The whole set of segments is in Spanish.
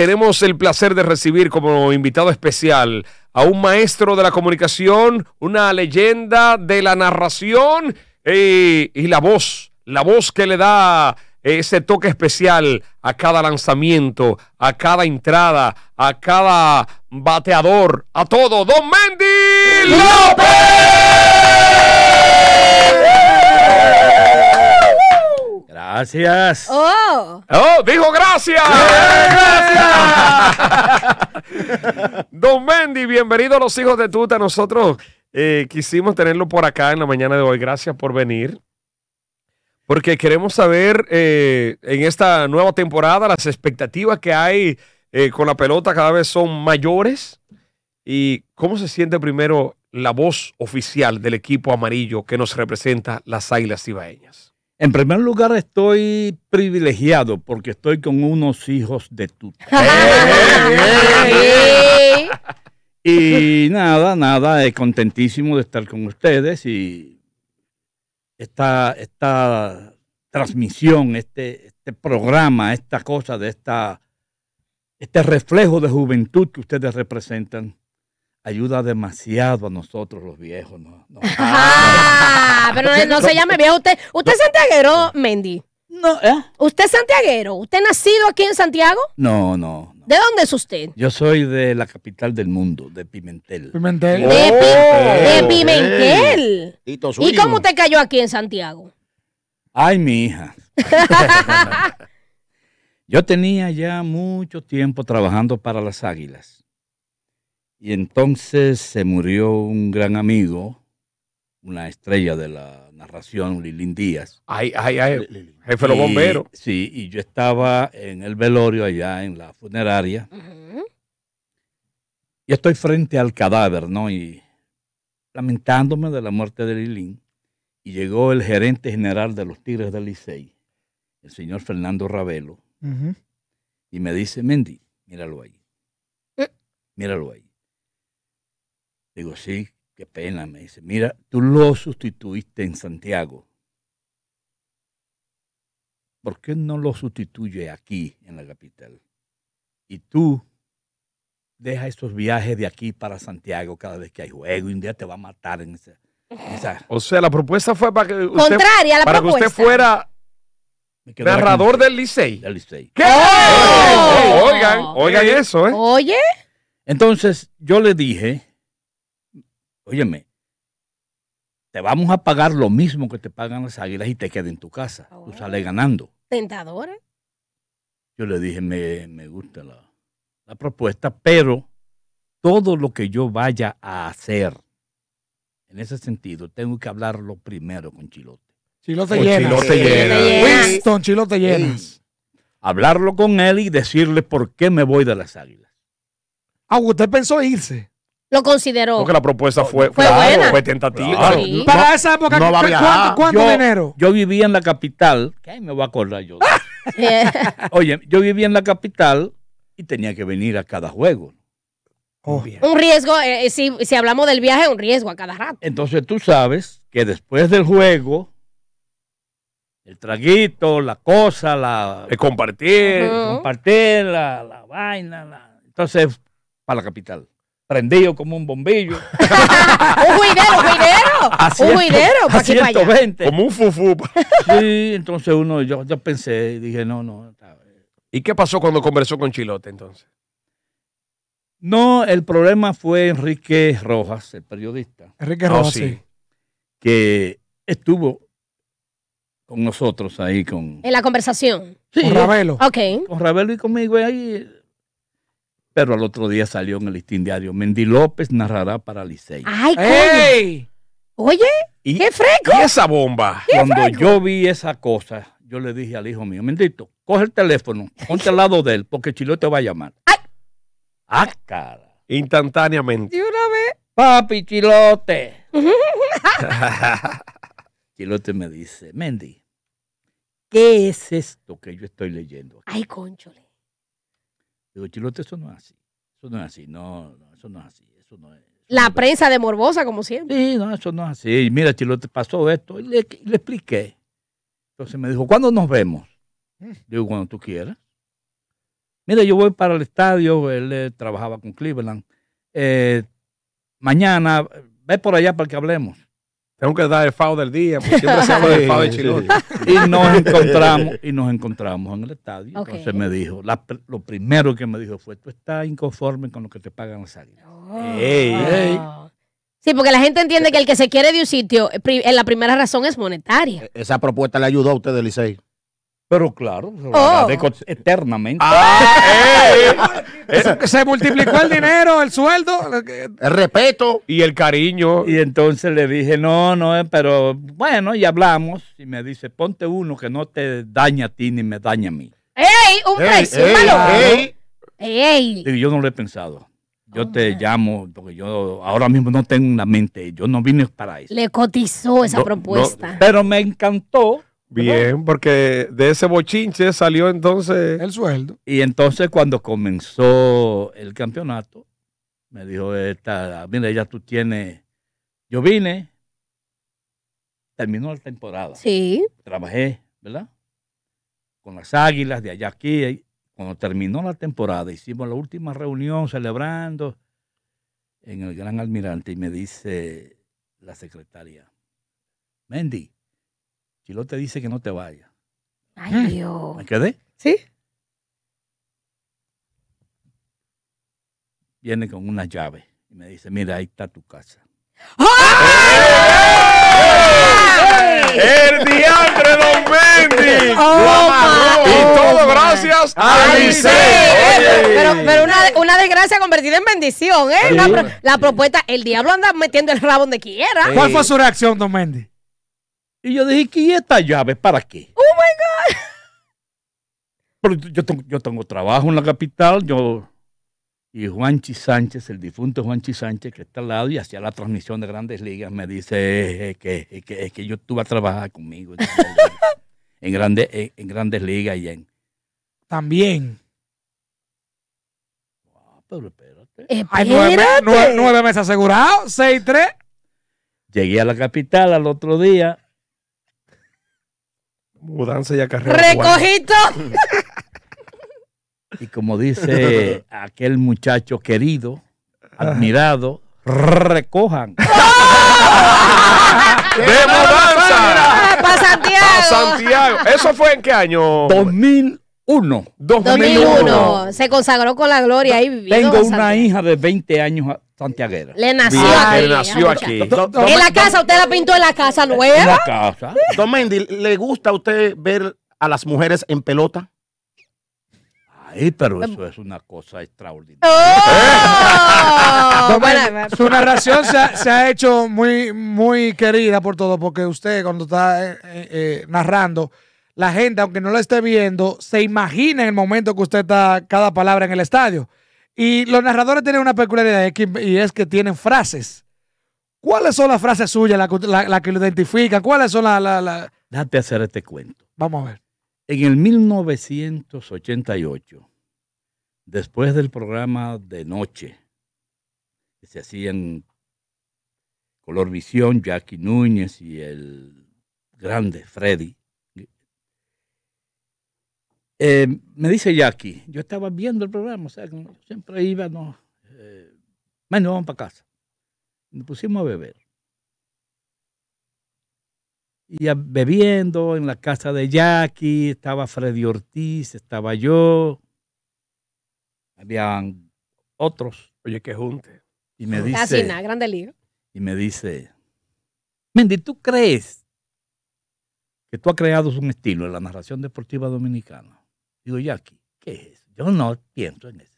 tenemos el placer de recibir como invitado especial a un maestro de la comunicación, una leyenda de la narración y la voz, la voz que le da eh, ese toque especial a cada lanzamiento, a cada entrada, a cada bateador, a todo. Don Mendy López. Gracias. Oh. oh. dijo gracias. gracias. Don Mendy, bienvenido a los hijos de tuta. Nosotros eh, quisimos tenerlo por acá en la mañana de hoy. Gracias por venir. Porque queremos saber eh, en esta nueva temporada las expectativas que hay eh, con la pelota cada vez son mayores. ¿Y cómo se siente primero la voz oficial del equipo amarillo que nos representa las Águilas Cibaeñas? En primer lugar, estoy privilegiado porque estoy con unos hijos de tu. y nada, nada, es eh, contentísimo de estar con ustedes y esta, esta transmisión, este, este programa, esta cosa de esta, este reflejo de juventud que ustedes representan ayuda demasiado a nosotros los viejos. Ah, pero no, se llame viejo usted. ¿Usted es santiaguero, Mendy? No, ¿eh? ¿Usted es santiaguero? ¿Usted ha nacido aquí en Santiago? No, no, ¿De dónde es usted? Yo soy de la capital del mundo, de Pimentel. Pimentel. de, oh, Pimentel. ¿Y cómo usted cayó aquí en Santiago? Ay, mi hija. Yo tenía ya mucho tiempo trabajando para las águilas. Y entonces se murió un gran amigo, una estrella de la narración, Lilín Díaz. Ay, ay, ay, jefe de los bomberos. Sí, y yo estaba en el velorio allá en la funeraria. Y estoy frente al cadáver, ¿no? Y lamentándome de la muerte de Lilín. Y llegó el gerente general de los Tigres del Licey, el señor Fernando Ravelo, y me dice, Mendy, míralo ahí. Eh. Míralo ahí. Digo, sí, qué pena. Me dice, mira, tú lo sustituiste en Santiago. ¿Por qué no lo sustituye aquí, en la capital? Y tú deja esos viajes de aquí para Santiago cada vez que hay juego. Y un día te va a matar en O sea, la propuesta fue para que usted, Contraria a la para que usted fuera narrador del Licey. ¿Qué? ¡Oh! oigan, oigan eso, ¿eh? Oye. Entonces, yo le dije, Óyeme, te vamos a pagar lo mismo que te pagan las águilas y te quedas en tu casa. Tú oh. sales ganando. ¿Tentador? Yo le dije, me, gusta la, propuesta, pero todo lo que yo vaya a hacer, en ese sentido, tengo que hablarlo primero con Chilote. Chilote llenas. Chilote llenas. Chilote llenas. Hablarlo con él y decirle por qué me voy de las águilas. Ah, usted pensó irse lo consideró. Porque la propuesta fue, fue, fue tentativa. Para esa época, no, no ¿cuánto, cuánto yo, Yo vivía en la capital, ¿Qué? me voy a acordar yo. Ah. Eh. Oye, yo vivía en la capital y tenía que venir a cada juego. Oh. Un riesgo, eh, eh, si, si, hablamos del viaje, un riesgo a cada rato. Entonces tú sabes que después del juego, el traguito, la cosa, la... El compartir. Compartir, la, la vaina. La, entonces, para la capital prendido como un bombillo. un juidero, juidero. un juidero, para Como un fufu sí, entonces uno, yo, yo pensé, dije, no, no. ¿Y qué pasó cuando conversó con Chilote entonces? No, el problema fue Enrique Rojas, el periodista. Enrique oh, Rojas, Que estuvo con nosotros ahí con... En la conversación. Sí. Con Ravelo. Ok. Con Ravelo y conmigo ahí pero al otro día salió en el listín diario. Mendy López narrará para Licey. ¡Ay, ¡Ey! Oye, qué fresco. Y esa bomba. Cuando yo vi esa cosa, yo le dije al hijo mío, Mendito, coge el teléfono, ponte al lado de él, porque Chilote va a llamar. ¡Ay! ¡Ah, cara! Instantáneamente. De una vez. Papi, Chilote. Chilote me dice, Mendy, ¿qué es esto que yo estoy leyendo? Ay, conchole. Digo, Chilote, eso no es así. Eso no es así. No, no eso no es así. Eso no es. la prensa de morbosa, como siempre. Sí, no, eso no es así. Mira, Chilote, pasó esto. Y le, expliqué. Entonces me dijo, ¿cuándo nos vemos? Mm. Digo, cuando tú quieras. Mira, yo voy para el estadio, él eh, trabajaba con Cleveland. Eh, mañana, eh, ve por allá para que hablemos. Tengo que dar el FAO del día, porque siempre se del FAO de Chile. Y nos encontramos, y nos encontramos en el estadio. Entonces me dijo, lo primero que me dijo fue, tú estás inconforme con lo que te pagan a águilas. Oh. Sí, porque la gente entiende que el que se quiere de un sitio, la primera razón es monetaria. E, esa propuesta le ayudó a usted, Licey. Pero claro, oh. eternamente. Ah, eh, eh. Se multiplicó el dinero, el sueldo. El respeto. Y el cariño. Y entonces le dije, no, no, eh, pero bueno, y hablamos. Y me dice, ponte uno que no te daña a ti ni me daña a mí. ¡Ey! ¡Un precio! Ey, ey, Yo no lo he pensado. Yo te llamo porque yo ahora mismo no tengo una mente. Yo no vine para eso. Le cotizó esa propuesta. pero me encantó Bien, porque de ese bochinche salió entonces el sueldo. Y entonces cuando comenzó el campeonato, me dijo esta, mira, ya tú tienes, yo vine, terminó la temporada. Sí. Trabajé, ¿verdad? Con las águilas de allá aquí. Cuando terminó la temporada, hicimos la última reunión celebrando en el Gran Almirante y me dice la secretaria, Mendy Chilo te dice que no te vaya. Ay, ¿Mm? Dios. ¿Me quedé? Sí. Viene con una llave y me dice, mira, ahí está tu casa. ¡Ay! ¡El diablo, Don Mendes! Oh, y todo gracias a Liceo. Pero, una, desgracia convertida en bendición, ¿eh? La, propuesta, el diablo anda metiendo el rabo donde quiera. ¿Cuál fue su reacción, Don Mendy? Y yo dije, ¿y esta llave para qué? ¡Oh, my God! Pero yo tengo, trabajo en la capital, yo... Y Juanchi Sánchez, el difunto Juanchi Sánchez, que está al lado y hacía la transmisión de Grandes Ligas, me dice que, que, yo estuve a trabajar conmigo en, grandes, en Grandes Ligas y en... También. Ah, pero espérate. nueve, nueve meses asegurados, seis tres. Llegué a la capital al otro día Mudanza y acarreo. ¡Recogito! y como dice aquel muchacho querido, admirado, recojan. ¡Oh! ¡De mudanza! ¡Para Santiago! ¡Para Santiago! ¿Eso fue en qué año? 2001. 2001. Se consagró con la gloria ahí Tengo una hija de 20 años Santiago. Le nació aquí. Le nació aquí. En la casa, usted la pintó en la casa nueva. En la casa. Don Mendy, ¿le gusta a usted ver a las mujeres en pelota? Ay, pero em. eso es una cosa extraordinaria. ¡Oh! su narración se ha, hecho muy, muy querida por todo, porque usted cuando está eh, eh, eh, narrando, la gente, aunque no la esté viendo, se imagina en el momento que usted está cada palabra en el estadio. Y los narradores tienen una peculiaridad y es que tienen frases. ¿Cuáles son las frases suyas, las la, que lo identifican? ¿Cuáles son las...? La, a hacer este cuento. Vamos a ver. En el 1988, después del programa de noche, que se hacían Color Visión, Jackie Núñez y el grande Freddy, eh, me dice Jackie, yo estaba viendo el programa, o sea, siempre íbamos, bueno, vamos eh, para casa. Nos pusimos a beber. Y bebiendo en la casa de Jackie, estaba Freddy Ortiz, estaba yo, habían otros. Oye, que junte. Y me dice. grande lío. Y me dice, Mendy, ¿tú crees que tú has creado un estilo en la narración deportiva dominicana? Digo, Jackie, ¿qué es eso? Yo no pienso en eso.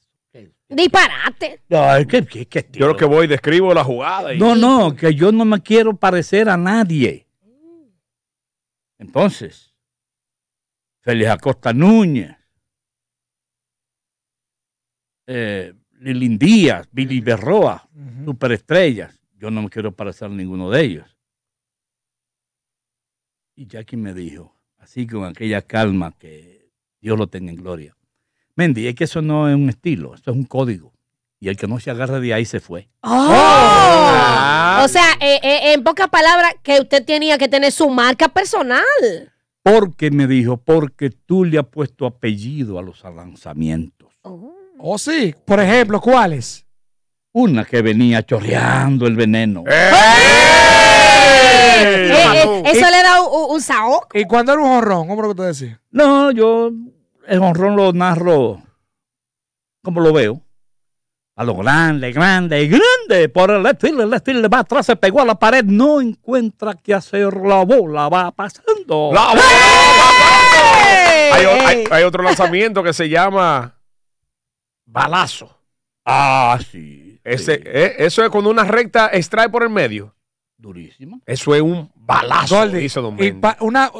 Disparate. yo lo que voy, describo la jugada. No, no, que yo no me quiero parecer a nadie. Entonces, Félix Acosta Núñez, eh, Díaz, Billy Berroa, superestrellas. Yo no me quiero parecer a ninguno de ellos. Y Jackie me dijo, así con aquella calma que Dios lo tenga en gloria. Mendy, es que eso no es un estilo, eso es un código. Y el que no se agarra de ahí se fue. Oh. O sea, eh, eh, en pocas palabras, que usted tenía que tener su marca personal. Porque me dijo, porque tú le has puesto apellido a los lanzamientos. Oh. oh sí. Por ejemplo, ¿cuáles? Una que venía chorreando el veneno. ¡Eh! eso le da un, un, ¿Y cuándo era un jorrón? ¿Cómo lo que te decía? No, yo el honrón lo narro como lo veo. A lo grande, grande, grande. Por el estilo, el estilo va atrás, se pegó a la pared. No encuentra qué hacer. La bola va pasando. ¡La ¡Eh! Hay, otro lanzamiento que se llama balazo. Ah, sí. Ese, eh, eso es con una recta extrae por el medio durísima. Eso es un balazo, dice Don una,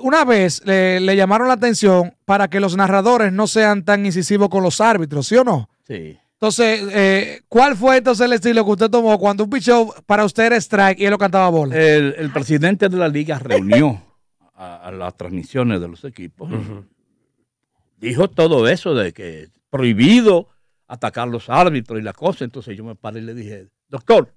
una vez le, llamaron la atención para que los narradores no sean tan incisivos con los árbitros, ¿sí o no? Sí. Entonces, eh, ¿cuál fue entonces el estilo que usted tomó cuando un pichón para usted era strike y él lo cantaba bola? El, el presidente de la liga reunió a, las transmisiones de los equipos. Dijo todo eso de que prohibido atacar los árbitros y la cosa. Entonces yo me paré y le dije, doctor,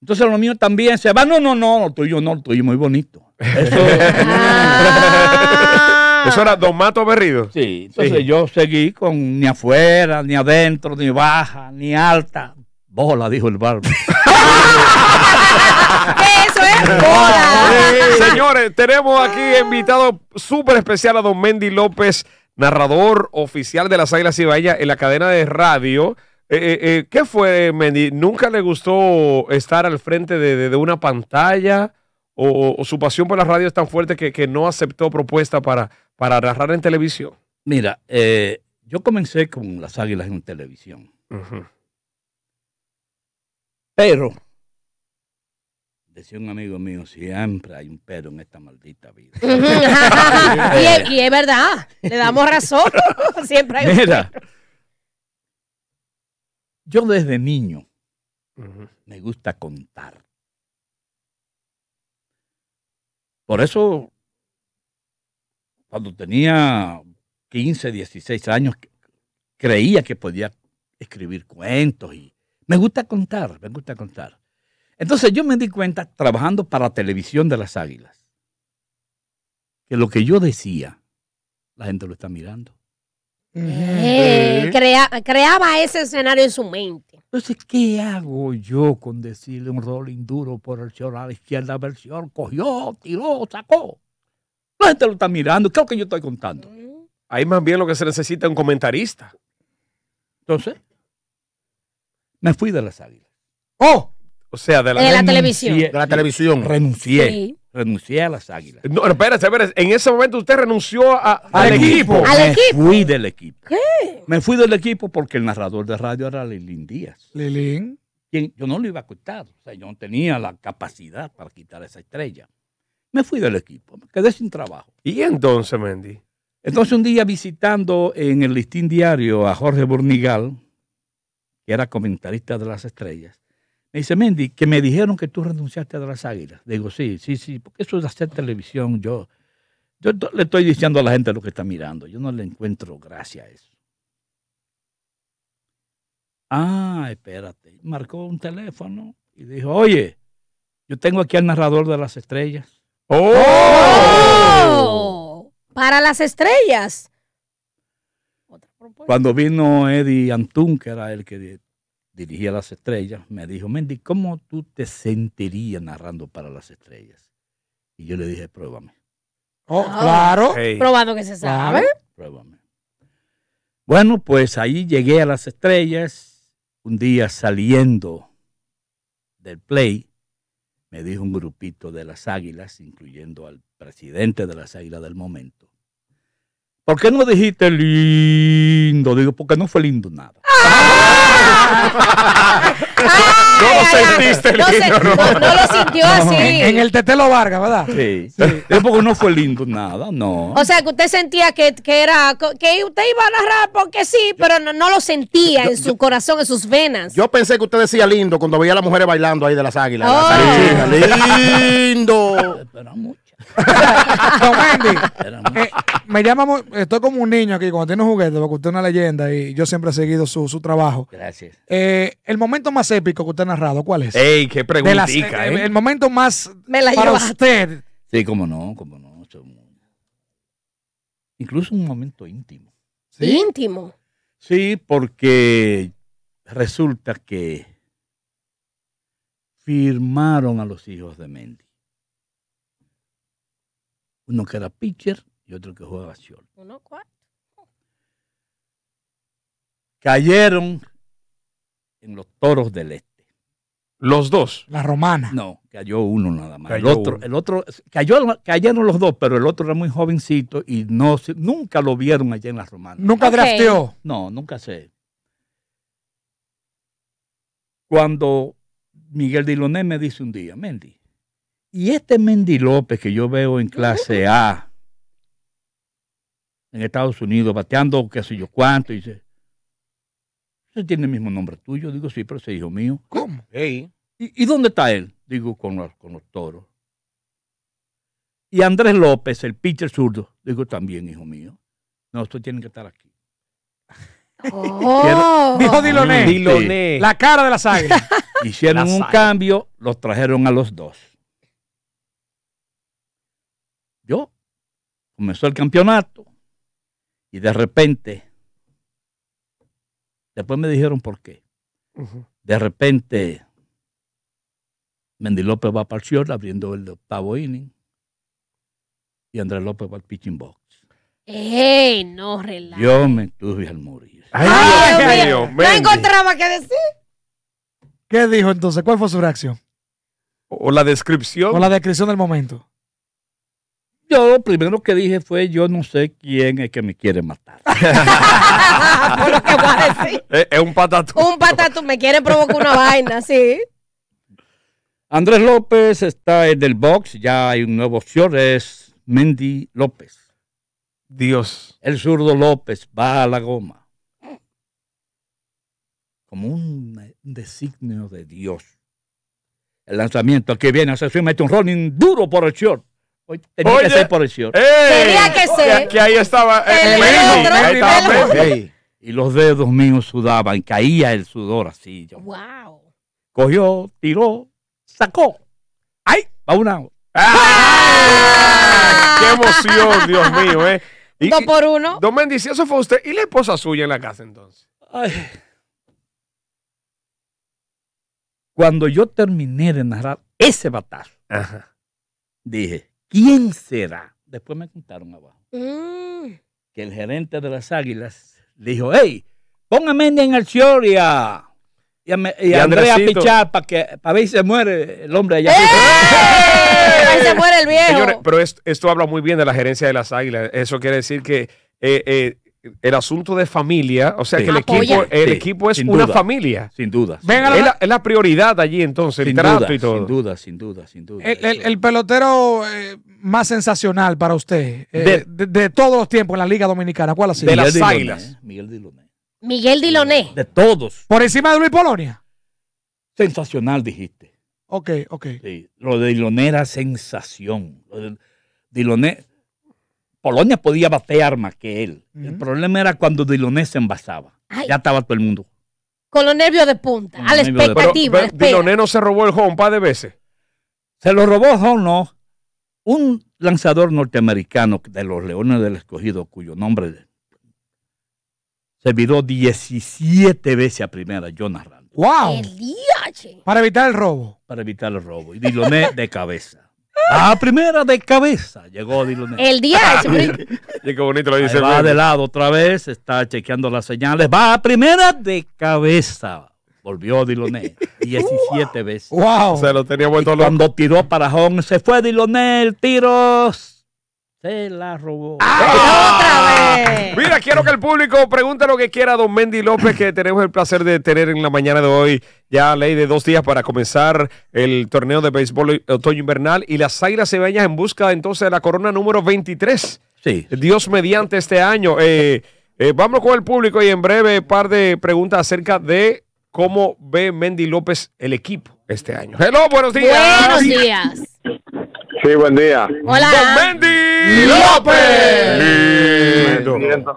entonces los míos también se va no, no, no, el tuyo no, el tuyo muy bonito. Ah. Eso, era Don Mato Berrido. Sí, entonces yo seguí con ni afuera, ni adentro, ni baja, ni alta. Bola, dijo el barba. Eso es eh? bola. señores, tenemos aquí invitado súper especial a Don Mendy López narrador oficial de las Águilas Cibaeñas en la cadena de radio eh, eh, eh, ¿Qué fue, Mendy? ¿Nunca le gustó estar al frente de, una pantalla? O, su pasión por la radio es tan fuerte que, no aceptó propuesta para, para narrar en televisión? Mira, yo comencé con las águilas en televisión. Pero, decía un amigo mío, siempre hay un pero en esta maldita vida. y, es, verdad, le damos razón. siempre hay un yo desde niño me gusta contar. Por eso, cuando tenía 15, 16 años, creía que podía escribir cuentos y me gusta contar, me gusta contar. Entonces yo me di cuenta trabajando para Televisión de las Águilas, que lo que yo decía, la gente lo está mirando. Eh, creaba ese escenario en su mente. Entonces, ¿qué hago yo con decirle un rolling duro por el señor a la izquierda? Versión cogió, tiró, sacó. La gente lo está mirando. ¿Qué es lo que yo estoy contando? Mm. Ahí más bien lo que se necesita es un comentarista. Entonces, me fui de las águilas. ¡Oh! O sea, de la, televisión. De la televisión. Renuncié renuncié a las águilas. No, espérate, espérate. En ese momento usted renunció al, equipo. fui del equipo. ¿Qué? Me fui del equipo porque el narrador de radio era Lilín Díaz. Lilín. Quien yo no lo iba a quitar. O sea, yo no tenía la capacidad para quitar esa estrella. Me fui del equipo. Me quedé sin trabajo. ¿Y entonces, Mendy? Entonces, un día visitando en el listín diario a Jorge Burnigal, que era comentarista de las estrellas, me dice, Mendy, que me dijeron que tú renunciaste a las águilas. Digo, sí, sí, sí, porque eso es hacer televisión. Yo, yo le estoy diciendo a la gente lo que está mirando. Yo no le encuentro gracia a eso. Ah, espérate. Marcó un teléfono y dijo, oye, yo tengo aquí al narrador de las estrellas. ¡Oh! ¡Oh! ¡Oh! para las estrellas. Cuando vino Eddie Antún, que era el que dirigía Las Estrellas, me dijo, Mendy, ¿cómo tú te sentirías narrando para Las Estrellas? Y yo le dije, pruébame. Oh, ah, claro. Probando que se sabe. pruébame. Bueno, pues ahí llegué a Las Estrellas. Un día saliendo del play, me dijo un grupito de las Águilas, incluyendo al presidente de las Águilas del momento, ¿Por qué no dijiste lindo? Digo, porque no fue lindo nada. no lo sentiste lindo. no, no, lo sintió así. En, el el Tetelo Vargas, ¿verdad? Sí. Es porque no fue lindo nada, no. O sea, que usted sentía que, que era. que usted iba a narrar porque sí, pero no, lo sentía en su corazón, en sus venas. Yo pensé que usted decía lindo cuando veía a las mujeres bailando ahí de las águilas. Oh. lindo. Pero mucho. Don Andy, eh, me llama, estoy como un niño aquí cuando tiene un juguete, porque usted es una leyenda y yo siempre he seguido su, trabajo. Gracias. Eh, el momento más épico que usted ha narrado, ¿cuál es? ¡Ey, qué pregunta, eh, ¿eh? El momento más me la para usted. Sí, cómo no, cómo no. Incluso un momento íntimo. ¿Íntimo? Sí, porque resulta que firmaron a los hijos de Mendy. Uno que era pitcher y otro que juega Ciolo. Uno cuarto. Oh. Cayeron en los toros del este. ¿Los dos? La romana. No, cayó uno nada más. el otro, el otro cayó, cayeron los dos, pero el otro era muy jovencito y no nunca lo vieron allá en la romana. ¿Nunca No, nunca sé. Cuando Miguel Diloné me dice un día, Mendy, y este Mendy López que yo veo en clase A, en Estados Unidos, bateando qué sé yo cuánto, dice, ¿usted tiene el mismo nombre tuyo? Digo, sí, pero ese hijo mío. ¿Cómo? ¿Y, dónde está él? Digo, con los, con los toros. Y Andrés López, el pitcher zurdo, digo, también, hijo mío. No, ustedes tienen que estar aquí. Oh. Dijo este, Diloné. Diloné. La cara de la sangre Hicieron un cambio, los trajeron a los dos. Yo, comenzó el campeonato, y de repente, después me dijeron por qué. De repente, Mendy López va para el abriendo el octavo inning. Y Andrés López va al pitching box. ¡Ey! No relajo Yo me tuve al morir. ¡Ay, Dios, No encontraba qué decir. ¿Qué dijo entonces? ¿Cuál fue su reacción? O la descripción. O la descripción del momento. Yo lo primero que dije fue, yo no sé quién es que me quiere matar. Por lo que a decir. Es, un patatú. Un patatú, me quiere provocar una vaina, sí. Andrés López está en el box, ya hay un nuevo short, es Mendy López. Dios. El zurdo López va a la goma. Como un designio de Dios. El lanzamiento que viene, a mete un running duro por el short. Hoy tenía que ser por el señor tenía que ser. Que, ahí estaba. Eh, eh, y los dedos míos sudaban, caía el sudor así. Yo. Wow. Cogió, tiró, sacó. ¡Ay! Va una. Ah. ¡Qué emoción, Dios mío! ¿eh? dos por uno. dos fue usted y la esposa suya en la casa entonces. Cuando yo terminé de narrar ese batazo, dije, ¿Quién será? Después me contaron abajo. Mm. Que el gerente de las águilas dijo, hey, póngame en el Chioria. Y, a, a Andrea Pichar para que para ver si se muere el hombre allá. ¡Eh! se muere el viejo. pero esto, esto, habla muy bien de la gerencia de las águilas. Eso quiere decir que eh, eh el asunto de familia, o sea que el ah, pues, equipo, el equipo es una familia. Sin duda. Es, la, prioridad allí entonces, el trato y todo. Sin duda, sin duda, sin duda. El, pelotero eh, más sensacional para usted eh, de, todos los tiempos en la Liga Dominicana, ¿cuál ha sido? De las Águilas. Eh, Miguel Diloné. Miguel Diloné. De todos. Por encima de Luis Polonia. Sensacional, dijiste. Ok, ok. lo de Diloné era sensación. Diloné Polonia podía batear más que él. El problema era cuando Diloné se envasaba. Ya estaba todo el mundo. Con los nervios de punta, a la expectativa. Diloné no se robó el home un par de veces. Se lo robó home, no. Un lanzador norteamericano de los Leones del Escogido, cuyo nombre se viró 17 veces a primera, Yo ¡Guau! ¡Wow! El para evitar el robo. Para evitar el robo. Y Diloné de cabeza. A primera de cabeza llegó Diloné. El día y ah, bonito va de lado otra vez, está chequeando las señales. Va a primera de cabeza. Volvió Diloné 17 veces. Wow. Se lo tenía vuelto y Cuando tiró para home, se fue Diloné, el tiro se la robó. ¡Ah! Ah. Mira, quiero que el público pregunte lo que quiera a don Mendy López, que tenemos el placer de tener en la mañana de hoy ya ley de dos días para comenzar el torneo de béisbol otoño invernal y las águilas cebeñas en busca entonces de la corona número 23. Sí. Dios mediante este año. Eh, eh, vamos con el público y en breve par de preguntas acerca de cómo ve Mendy López el equipo este año. Hello, buenos días. Buenos días. Sí, buen día. Hola. Don Bendy López.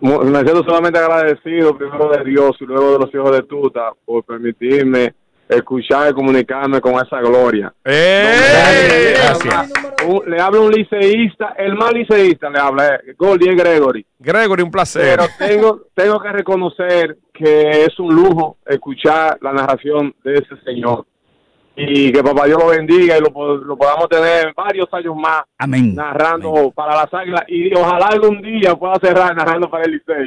Me, siento, solamente agradecido primero de Dios y luego de los hijos de Tuta por permitirme escuchar y comunicarme con esa gloria. ¡Eh! Gracias. le habla un liceísta, el más liceísta le habla, eh, Goldie eh, Gregory. Gregory, un placer. Pero tengo, tengo que reconocer que es un lujo escuchar la narración de ese señor y que papá Dios lo bendiga y lo, podamos tener varios años más Amén. narrando para las águilas y ojalá algún día pueda cerrar narrando para el liceo ¡Eh!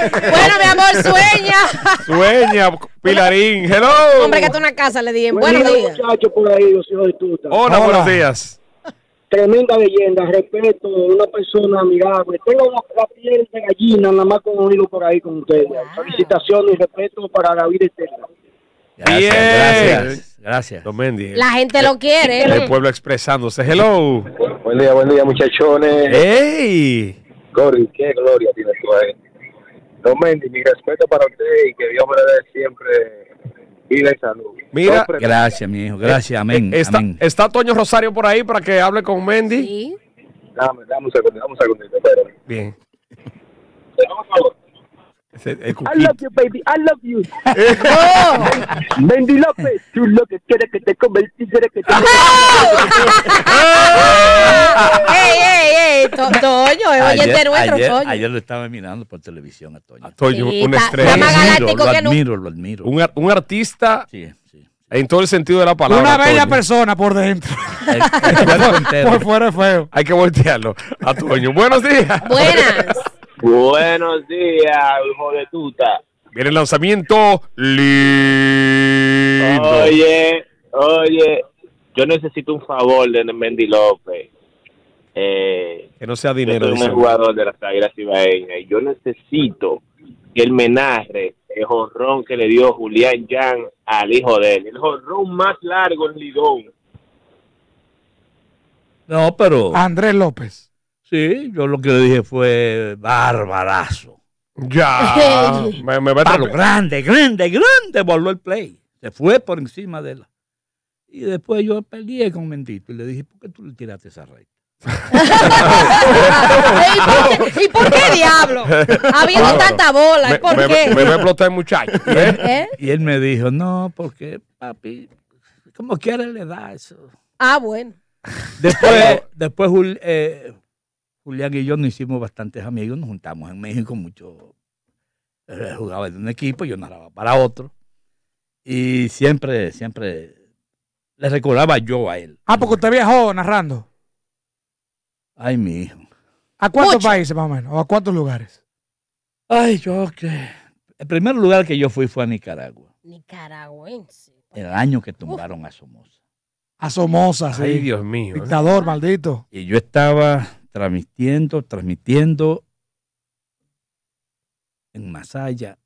bueno, mi amor, sueña. sueña, Pilarín. Hello. Hombre, que está una casa, le dije. Buenos días. Muchachos por ahí, los hijos de tuta. Hola, Hola, buenos días. Tremenda leyenda, respeto, una persona amigable. Tengo la piel de gallina, nada más con un hilo por ahí con ustedes. Felicitaciones y respeto para David Estela. Gracias, gracias. Gracias. La gente lo quiere. El pueblo expresándose. Hello. Buen día, buen día, muchachones. ¡Ey! Gordy, qué gloria tienes tú ahí. Don Mendy, mi respeto para usted y que Dios me dé siempre vida y salud. Mira, gracias, mi hijo. Gracias, eh, amén. Eh, está, está Toño Rosario por ahí para que hable con Mendy. Sí. Dame, un segundo, dame un segundo. Espérame. Bien. I love you, baby. I love you. Eh, Mendy López, tú lo que quieres que te come el que te ah. Ah. ¡Ey, ey, ey! Toño, es oyente nuestro, Toño. Ayer lo estaba mirando por televisión a Toño. un estrella. Lo admiro, lo admiro. Un artista. Sí, sí. En todo el sentido de la palabra. Una bella persona por dentro. por fuera feo. Hay que voltearlo a Toño. Buenos días. Buenas. Buenos días, hijo de tuta. Viene el lanzamiento Oye, oye, yo necesito un favor de Mendy López. Eh, que no sea dinero. Yo un jugador de las Águilas Ibaeñas y yo necesito que el menaje, el jorrón que le dio Julián Jan al hijo de él, el jorrón más largo en Lidón. No, pero. Andrés López. Sí, yo lo que le dije fue barbarazo. Ya. me, grande, grande, grande, voló el play. Se fue por encima de él. Y después yo peleé con Mendito y le dije, ¿por qué tú le tiraste esa recta? ¿Y, por qué, diablo? Habiendo tanta bola, ¿por qué? Me, va muchacho. ¿eh? ¿Eh? Y él me dijo, no, porque papi, como quiera le da eso. Ah, bueno. Después, después eh, Julián y yo nos hicimos bastantes amigos, nos juntamos en México mucho. jugaba en un equipo, yo narraba para otro. Y siempre, siempre le recordaba yo a él. Ah, porque usted viajó narrando. Ay, mi hijo. ¿A cuántos países más o menos? ¿O a cuántos lugares? Ay, yo que. El primer lugar que yo fui fue a Nicaragua. Nicaragüense. El año que tumbaron a Somoza. A Somoza, sí. Ay, Dios mío. ¿eh? Dictador, maldito. Y yo estaba transmitiendo, transmitiendo en Masaya,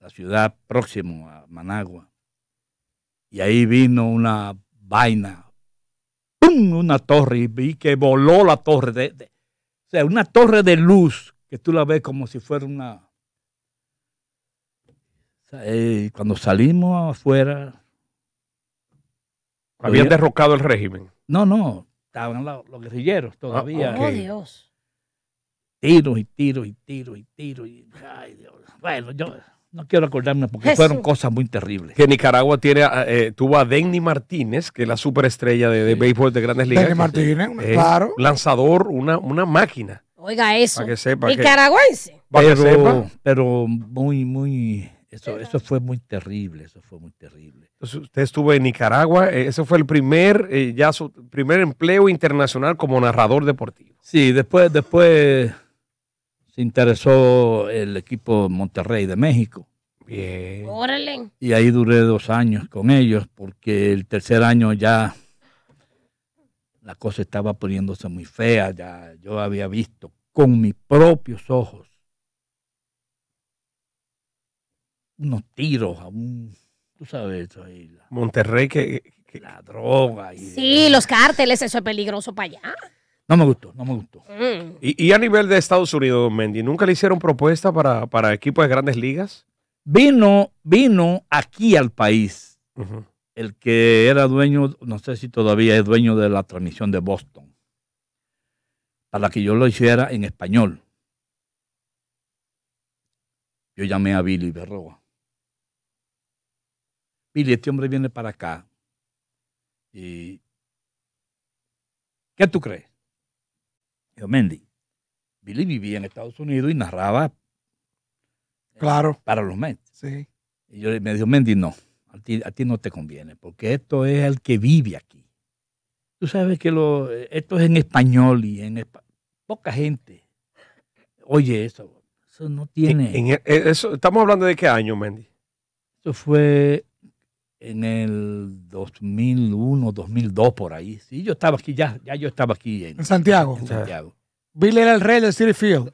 la ciudad próximo a Managua. Y ahí vino una vaina, ¡pum! una torre, y vi que voló la torre. De, o sea, una torre de luz que tú la ves como si fuera una... Eh, cuando salimos afuera... Habían derrocado el régimen. No, no, estaban los, guerrilleros ah, todavía. Oh, Dios. Tiros y tiro y tiro y tiros. Y, Bueno, yo no quiero acordarme porque fueron cosas muy terribles. Que Nicaragua tiene, ah, eh, tuvo a Denny Martínez, que es la superestrella de, béisbol de grandes ligas. Denny Martínez, claro. Lanzador, una, máquina. Oiga eso. Para que sepa. Nicaragüense. pero muy, muy eso, fue muy terrible, eso fue muy terrible. Entonces usted estuvo en Nicaragua, eh, ese fue el primer, eh, ya su primer empleo internacional como narrador deportivo. Sí, después, después se interesó el equipo Monterrey de México. Bien. Órale. Y ahí duré dos años con ellos, porque el tercer año ya la cosa estaba poniéndose muy fea, ya yo había visto con mis propios ojos unos tiros a un, tú sabes, eso ahí, Monterrey que, la droga. Y, Sí, los cárteles, eso es peligroso para allá. No me gustó, no me gustó. Mm. Y, a nivel de Estados Unidos, Mendy, ¿nunca le hicieron propuesta para, para equipos de grandes ligas? Vino, vino aquí al país el que era dueño, no sé si todavía es dueño de la transmisión de Boston, para que yo lo hiciera en español. Yo llamé a Billy Berroa. Billy, este hombre viene para acá. ¿Y qué tú crees? Yo, Mendy, Billy vivía en Estados Unidos y narraba claro. para los Mets. Sí. Y yo me dijo, Mendy, no, a ti, no te conviene, porque esto es el que vive aquí. Tú sabes que esto es en español y en poca gente oye eso. Eso no tiene. E, ¿Estamos hablando de qué año, Mendy? Eso fue en el 2001, 2002, por ahí. Sí, yo estaba aquí, ya, ya yo estaba aquí. En, Santiago. En Santiago. Bill era el rey del City Field.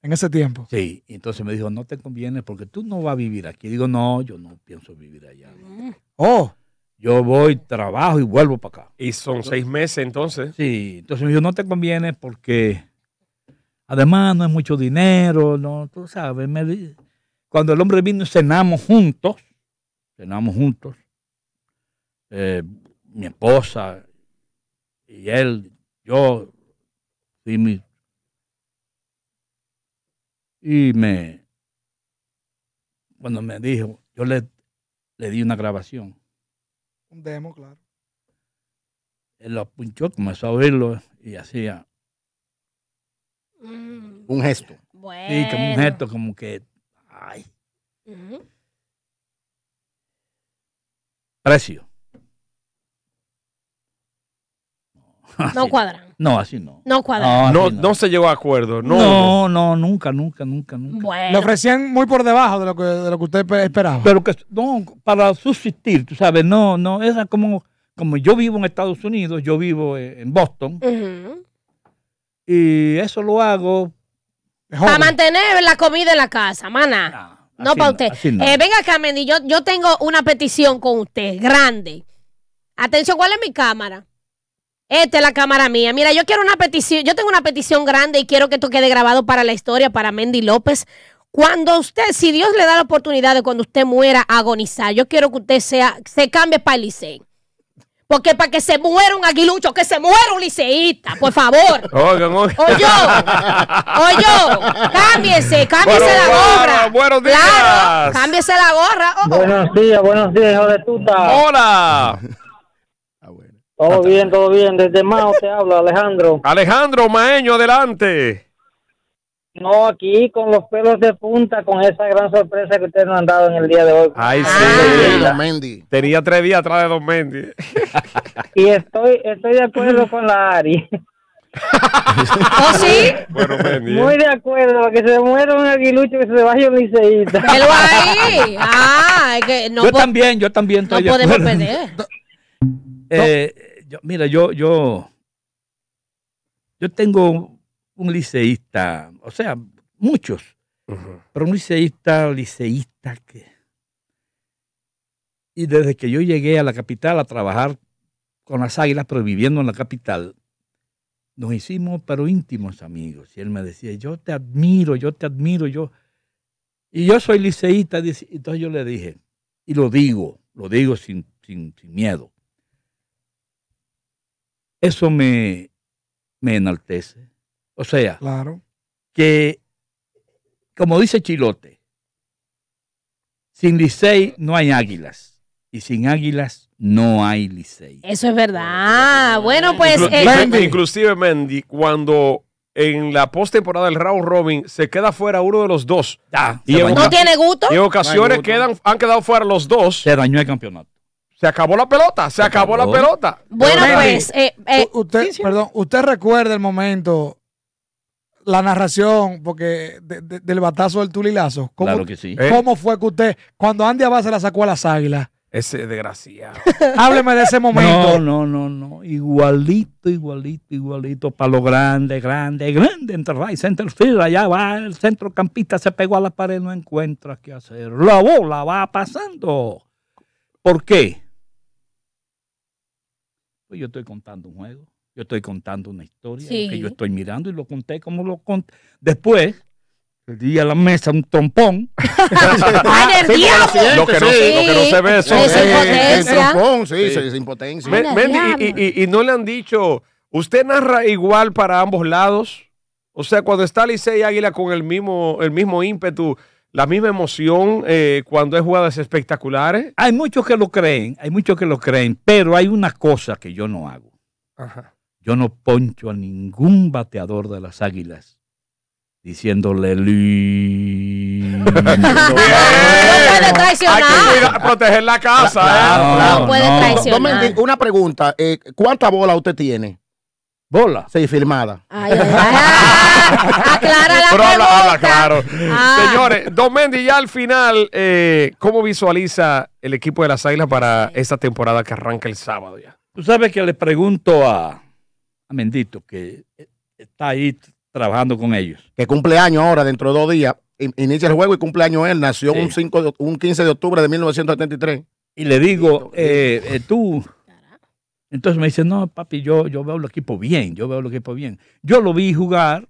En ese tiempo. Sí, y entonces me dijo, no te conviene porque tú no vas a vivir aquí. digo, no, yo no pienso vivir allá. Mm. Oh. Yo voy, trabajo y vuelvo para acá. Y son seis meses entonces. Sí, entonces me dijo, no te conviene porque además no es mucho dinero, no, tú sabes. cuando el hombre vino, cenamos juntos cenamos juntos, eh, mi esposa y él, yo, y, y me, cuando me dijo, yo le, le di una grabación. Un demo, claro. Él lo apunchó, comenzó a oírlo y hacía mm. un gesto. Bueno. Sí, como un gesto, como que, ay precio. No cuadran. No, así no. No No, se llegó a acuerdo. No, no, nunca, nunca, nunca, nunca. Le ofrecían muy por debajo de lo que, usted esperaba. Pero que, para subsistir, tú sabes, no, no, es como, como yo vivo en Estados Unidos, yo vivo eh, en Boston. Y eso lo hago. Para mantener la comida en la casa, mana. Ah. No para usted. Eh, venga acá, Mendy, yo, yo tengo una petición con usted, grande. Atención, ¿cuál es mi cámara? Esta es la cámara mía. Mira, yo quiero una petición, yo tengo una petición grande y quiero que esto quede grabado para la historia, para Mendy López. Cuando usted, si Dios le da la oportunidad de cuando usted muera agonizar, yo quiero que usted sea, se cambie para el liceo. Porque para que se muera un aguilucho, que se muera un liceísta, por favor. Oigan, oigan. Oye. yo. Oye, cámbiese, cámbiese la gorra. buenos días. Claro, cámbiese la gorra. Buenos días, buenos días, hijo de tuta. Hola. Ah, todo bien, todo bien. Desde Mao te habla, Alejandro. Alejandro Maeño, adelante. No, aquí con los pelos de punta, con esa gran sorpresa que ustedes nos han dado en el día de hoy. Ay, ah. sí, Tenía tres días atrás de Don Mendy. y estoy, estoy de acuerdo con la Ari. ¿Oh, sí? Muy de acuerdo, que se muera un aguilucho, que se vaya un liceísta. lo ahí! Ah, que no yo también, yo también estoy No podemos eh, perder. mira, yo, yo, yo tengo un liceísta, o sea, muchos, pero un liceísta, liceísta que... Y desde que yo llegué a la capital a trabajar con las águilas, pero viviendo en la capital, nos hicimos pero íntimos amigos. Y él me decía, yo te admiro, yo te admiro, yo... Y yo soy liceísta, entonces yo le dije, y lo digo, lo digo sin, miedo. Eso me, me enaltece. O sea, claro. que, como dice Chilote, sin Licey no hay águilas. Y sin águilas no hay Licey. Eso es verdad. Bueno, pues. Eh, inclusive Mendy, cuando en la postemporada del Raúl Robin se queda fuera uno de los dos. no tiene gusto. Y en ocasiones Quedan, han quedado fuera los dos. Se dañó el campeonato. Se acabó la pelota, se, acabó. la pelota. Bueno, pues. Eh, eh, usted, Perdón, usted recuerda el momento la narración, porque del batazo del Tulilazo. ¿Cómo, claro que sí. ¿Cómo fue que usted, cuando Andy Abad se la sacó a las águilas, ese desgraciado. Hábleme de ese momento. No, no, no, no. Igualito, igualito, igualito. Para lo grande, grande, grande. Entre center Centerfield, Allá va el centrocampista, se pegó a la pared, no encuentra qué hacer. La bola va pasando. ¿Por qué? Pues yo estoy contando un juego. Yo estoy contando una historia sí. que yo estoy mirando y lo conté como lo conté. Después, el día a la mesa un trompón. lo, que no, se ve eso. Es impotencia. trompón, sí, es impotencia. y, no le han dicho, ¿usted narra igual para ambos lados? O sea, cuando está Licey Águila con el mismo, el mismo ímpetu, la misma emoción eh, cuando es jugadas espectaculares. Hay muchos que lo creen, hay muchos que lo creen, pero hay una cosa que yo no hago. Yo no poncho a ningún bateador de las águilas diciéndole lindo. no puede traicionar. proteger la casa. ¿eh? No, puede Una pregunta, eh, ¿cuánta bola usted tiene? ¿Bola? Sí, firmada. Aclara la Pero habla, claro. Ah. Señores, Domendi, ya al final, eh, ¿cómo visualiza el equipo de las Águilas para esta temporada que arranca el sábado ya? Tú sabes que le pregunto a, a Mendito, que está ahí trabajando con ellos. Que cumple ahora, dentro de dos días. Inicia el juego y cumpleaños él. Nació un, 5 un 15 de octubre de 1973. Y le digo, eh, eh, tú. Entonces me dice, no, papi, yo, yo veo el equipo bien, yo veo el equipo bien. Yo lo vi jugar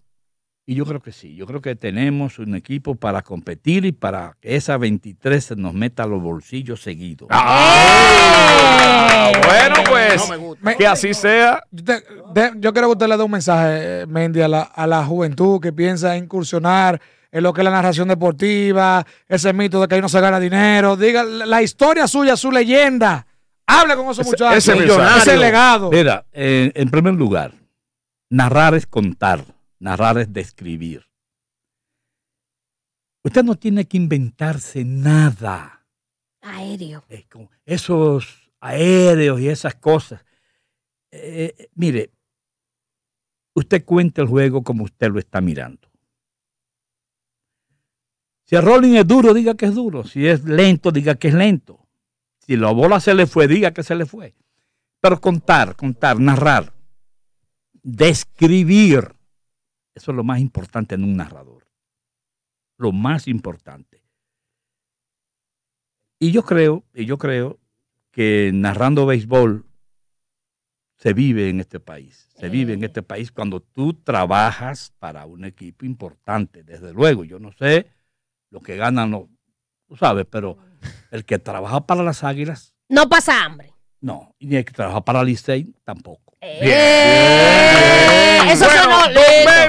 y yo creo que sí, yo creo que tenemos un equipo para competir y para que esa 23 se nos meta los bolsillos seguidos. Ah, ¡Ah! Bueno, pues, que así sea. Yo, quiero que usted le dé un mensaje, eh, Mendy, a la, juventud que piensa incursionar en lo que es la narración deportiva, ese mito de que ahí no se gana dinero. Diga la historia suya, su leyenda. Hable con esos muchachos. Ese, ese legado. Mira, eh, en primer lugar, narrar es contar Narrar es describir. Usted no tiene que inventarse nada. Aéreo. Esos aéreos y esas cosas. Eh, eh, mire, usted cuenta el juego como usted lo está mirando. Si el rolling es duro, diga que es duro. Si es lento, diga que es lento. Si la bola se le fue, diga que se le fue. Pero contar, contar, narrar, describir eso es lo más importante en un narrador. Lo más importante. Y yo creo, y yo creo que narrando béisbol se vive en este país. Se eh. vive en este país cuando tú trabajas para un equipo importante, desde luego. Yo no sé lo que ganan los, tú sabes, pero mm. el que trabaja para las águilas. No pasa hambre. No, ni el que trabaja para Licey tampoco. Eh,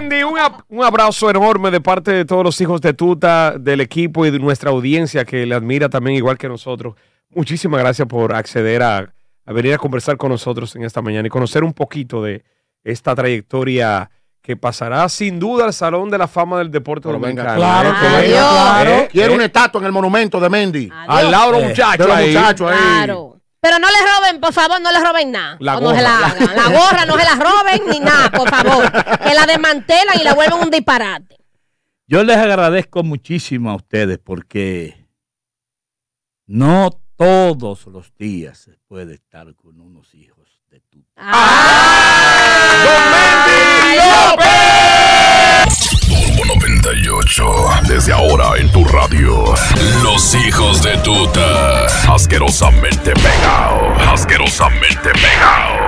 Bien. un, abrazo enorme de parte de todos los hijos de Tuta, del equipo y de nuestra audiencia que le admira también igual que nosotros. Muchísimas gracias por acceder a, venir a conversar con nosotros en esta mañana y conocer un poquito de esta trayectoria que pasará sin duda al Salón de la Fama del Deporte Pero Dominicano. Claro, eh, claro, eh, Quiero una estatua en el monumento de Mendy. Al lado de los muchachos. Claro. Pero no les roben, por favor, no les roben nada. La gorra. No se la, gorra no se la roben ni nada, por favor. Que la desmantelan y la vuelven un disparate. Yo les agradezco muchísimo a ustedes porque no todos los días se puede estar con unos hijos de tu. ¡Ah! ¡Don López! Turbo 98. Desde ahora en tu radio. Los hijos de tuta. Asquerosamente pegado. Asquerosamente pegado.